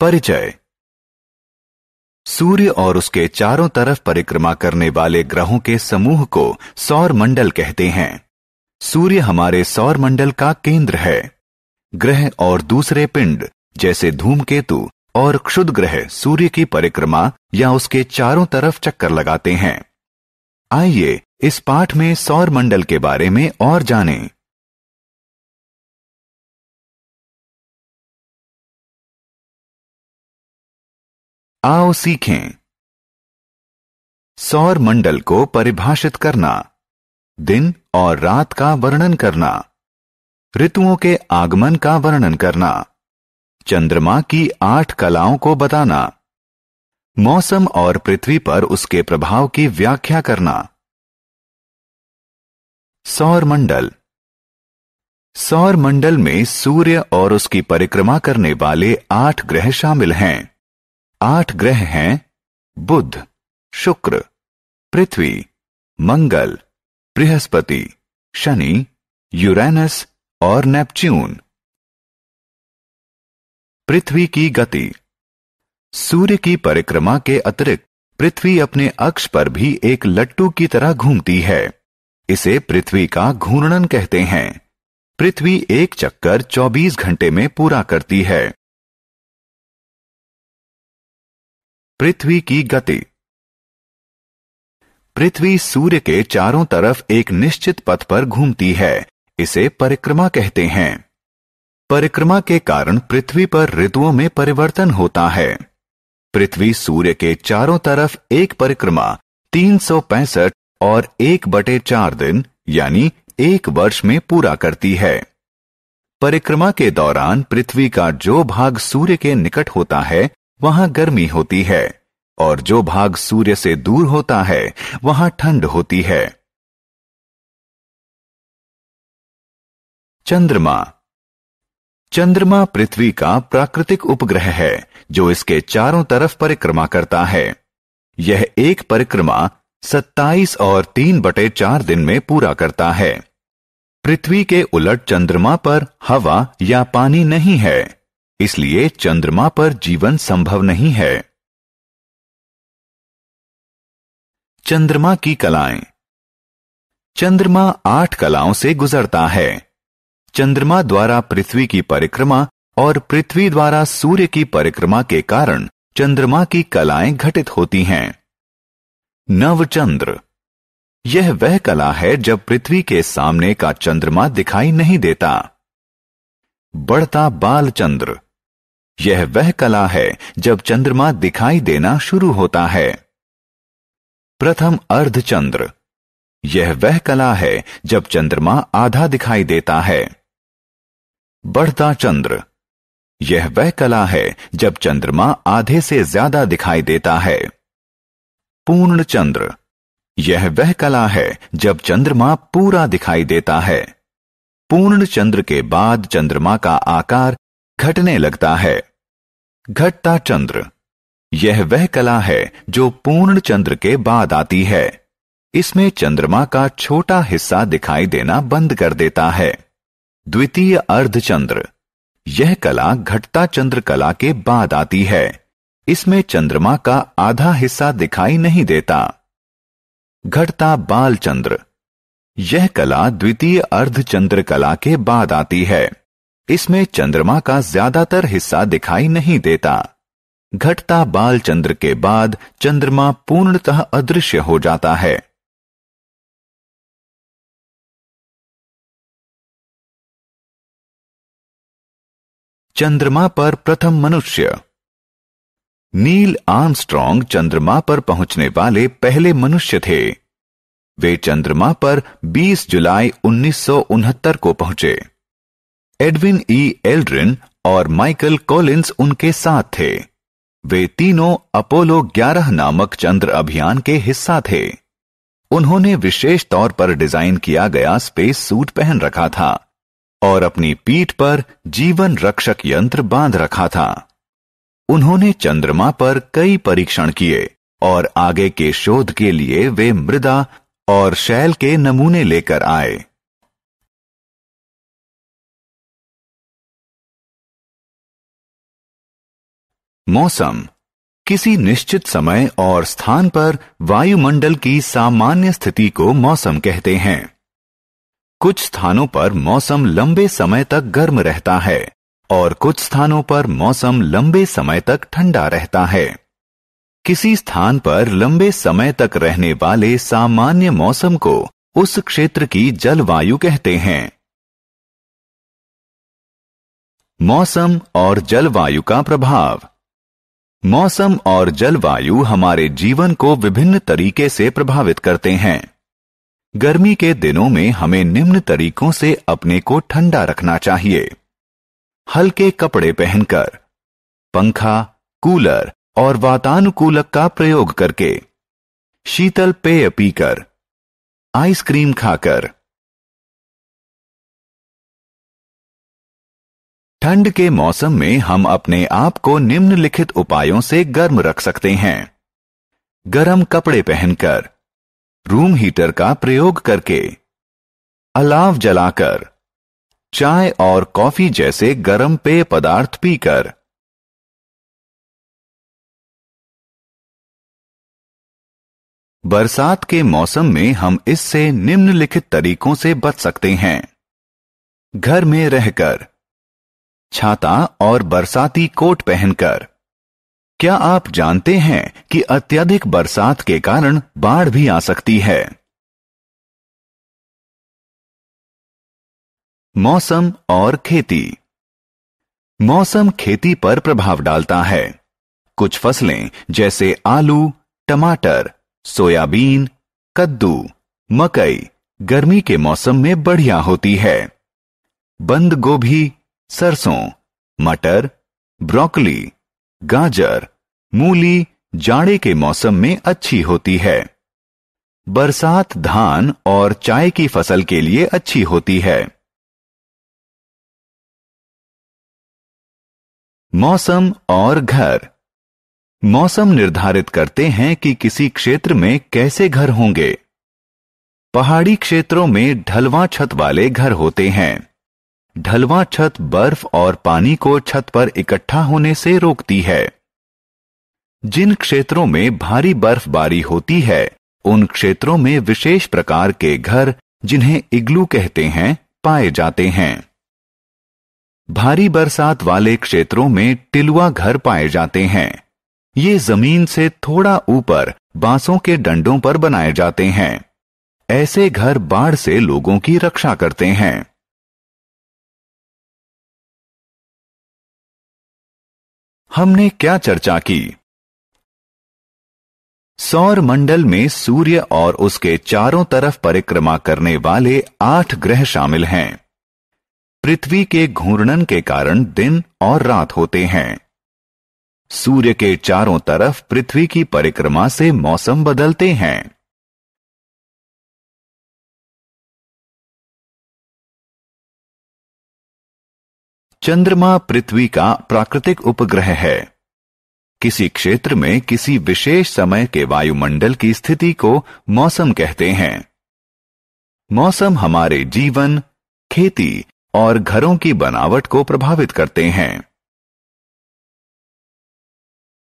परिचय सूर्य और उसके चारों तरफ परिक्रमा करने वाले ग्रहों के समूह को सौर मंडल कहते हैं सूर्य हमारे सौर मंडल का केंद्र है ग्रह और दूसरे पिंड जैसे धूमकेतु और क्षुद ग्रह सूर्य की परिक्रमा या उसके चारों तरफ चक्कर लगाते हैं आइए इस पाठ में सौर मंडल के बारे में और जानें। आओ सीखें सौर मंडल को परिभाषित करना दिन और रात का वर्णन करना ऋतुओं के आगमन का वर्णन करना चंद्रमा की आठ कलाओं को बताना मौसम और पृथ्वी पर उसके प्रभाव की व्याख्या करना सौर मंडल सौर मंडल में सूर्य और उसकी परिक्रमा करने वाले आठ ग्रह शामिल हैं आठ ग्रह हैं बुध शुक्र पृथ्वी मंगल बृहस्पति शनि यूरेनस और नेपच्यून पृथ्वी की गति सूर्य की परिक्रमा के अतिरिक्त पृथ्वी अपने अक्ष पर भी एक लट्टू की तरह घूमती है इसे पृथ्वी का घूर्णन कहते हैं पृथ्वी एक चक्कर 24 घंटे में पूरा करती है पृथ्वी की गति पृथ्वी सूर्य के चारों तरफ एक निश्चित पथ पर घूमती है इसे परिक्रमा कहते हैं परिक्रमा के कारण पृथ्वी पर ऋतुओं में परिवर्तन होता है पृथ्वी सूर्य के चारों तरफ एक परिक्रमा तीन और एक बटे चार दिन यानी एक वर्ष में पूरा करती है परिक्रमा के दौरान पृथ्वी का जो भाग सूर्य के निकट होता है वहां गर्मी होती है और जो भाग सूर्य से दूर होता है वहां ठंड होती है चंद्रमा चंद्रमा पृथ्वी का प्राकृतिक उपग्रह है जो इसके चारों तरफ परिक्रमा करता है यह एक परिक्रमा 27 और तीन बटे चार दिन में पूरा करता है पृथ्वी के उलट चंद्रमा पर हवा या पानी नहीं है इसलिए चंद्रमा पर जीवन संभव नहीं है चंद्रमा की कलाएं चंद्रमा आठ कलाओं से गुजरता है चंद्रमा द्वारा पृथ्वी की परिक्रमा और पृथ्वी द्वारा सूर्य की परिक्रमा के कारण चंद्रमा की कलाएं घटित होती हैं नवचंद्र यह वह कला है जब पृथ्वी के सामने का चंद्रमा दिखाई नहीं देता बढ़ता बालचंद्र यह वह कला है जब चंद्रमा दिखाई देना शुरू होता है प्रथम अर्धचंद्र यह वह कला है जब चंद्रमा आधा दिखाई देता है बढ़ता चंद्र यह वह कला है जब चंद्रमा आधे से ज्यादा दिखाई देता है पूर्ण चंद्र यह वह कला है जब चंद्रमा पूरा दिखाई देता है पूर्ण चंद्र के बाद चंद्रमा का आकार घटने लगता है घटता चंद्र यह वह कला है जो पूर्ण चंद्र के बाद आती है इसमें चंद्रमा का छोटा हिस्सा दिखाई देना बंद कर देता है द्वितीय अर्धचंद्र यह कला घटता चंद्र कला के बाद आती है इसमें चंद्रमा का आधा हिस्सा दिखाई नहीं देता घटता बाल चंद्र यह कला द्वितीय अर्धचंद्र कला के बाद आती है इसमें चंद्रमा का ज्यादातर हिस्सा दिखाई नहीं देता घटता बाल चंद्र के बाद चंद्रमा पूर्णतः अदृश्य हो जाता है चंद्रमा पर प्रथम मनुष्य नील आर्मस्ट्रांग चंद्रमा पर पहुंचने वाले पहले मनुष्य थे वे चंद्रमा पर 20 जुलाई उन्नीस को पहुंचे एडविन ई एल्ड्रिन और माइकल कोलिंस उनके साथ थे वे तीनों अपोलो 11 नामक चंद्र अभियान के हिस्सा थे उन्होंने विशेष तौर पर डिजाइन किया गया स्पेस सूट पहन रखा था और अपनी पीठ पर जीवन रक्षक यंत्र बांध रखा था उन्होंने चंद्रमा पर कई परीक्षण किए और आगे के शोध के लिए वे मृदा और शैल के नमूने लेकर आए मौसम किसी निश्चित समय और स्थान पर वायुमंडल की सामान्य स्थिति को मौसम कहते हैं कुछ स्थानों पर मौसम लंबे समय तक गर्म रहता है और कुछ स्थानों पर मौसम लंबे समय तक ठंडा रहता है किसी स्थान पर लंबे समय तक रहने वाले सामान्य मौसम को उस क्षेत्र की जलवायु कहते हैं मौसम और जलवायु का प्रभाव मौसम और जलवायु हमारे जीवन को विभिन्न तरीके से प्रभावित करते हैं गर्मी के दिनों में हमें निम्न तरीकों से अपने को ठंडा रखना चाहिए हल्के कपड़े पहनकर पंखा कूलर और वातानुकूलक का प्रयोग करके शीतल पेय पीकर आइसक्रीम खाकर ठंड के मौसम में हम अपने आप को निम्नलिखित उपायों से गर्म रख सकते हैं गर्म कपड़े पहनकर रूम हीटर का प्रयोग करके अलाव जलाकर चाय और कॉफी जैसे गर्म पेय पदार्थ पीकर बरसात के मौसम में हम इससे निम्नलिखित तरीकों से बच सकते हैं घर में रहकर छाता और बरसाती कोट पहनकर क्या आप जानते हैं कि अत्यधिक बरसात के कारण बाढ़ भी आ सकती है मौसम और खेती मौसम खेती पर प्रभाव डालता है कुछ फसलें जैसे आलू टमाटर सोयाबीन कद्दू मकई गर्मी के मौसम में बढ़िया होती है बंद गोभी सरसों मटर ब्रोकली गाजर मूली जाड़े के मौसम में अच्छी होती है बरसात धान और चाय की फसल के लिए अच्छी होती है मौसम और घर मौसम निर्धारित करते हैं कि किसी क्षेत्र में कैसे घर होंगे पहाड़ी क्षेत्रों में ढलवा छत वाले घर होते हैं ढलवा छत बर्फ और पानी को छत पर इकट्ठा होने से रोकती है जिन क्षेत्रों में भारी बर्फबारी होती है उन क्षेत्रों में विशेष प्रकार के घर जिन्हें इग्लू कहते हैं पाए जाते हैं भारी बरसात वाले क्षेत्रों में टिलुआ घर पाए जाते हैं ये जमीन से थोड़ा ऊपर बांसों के डंडों पर बनाए जाते हैं ऐसे घर बाढ़ से लोगों की रक्षा करते हैं हमने क्या चर्चा की सौर मंडल में सूर्य और उसके चारों तरफ परिक्रमा करने वाले आठ ग्रह शामिल हैं पृथ्वी के घूर्णन के कारण दिन और रात होते हैं सूर्य के चारों तरफ पृथ्वी की परिक्रमा से मौसम बदलते हैं चंद्रमा पृथ्वी का प्राकृतिक उपग्रह है किसी क्षेत्र में किसी विशेष समय के वायुमंडल की स्थिति को मौसम कहते हैं मौसम हमारे जीवन खेती और घरों की बनावट को प्रभावित करते हैं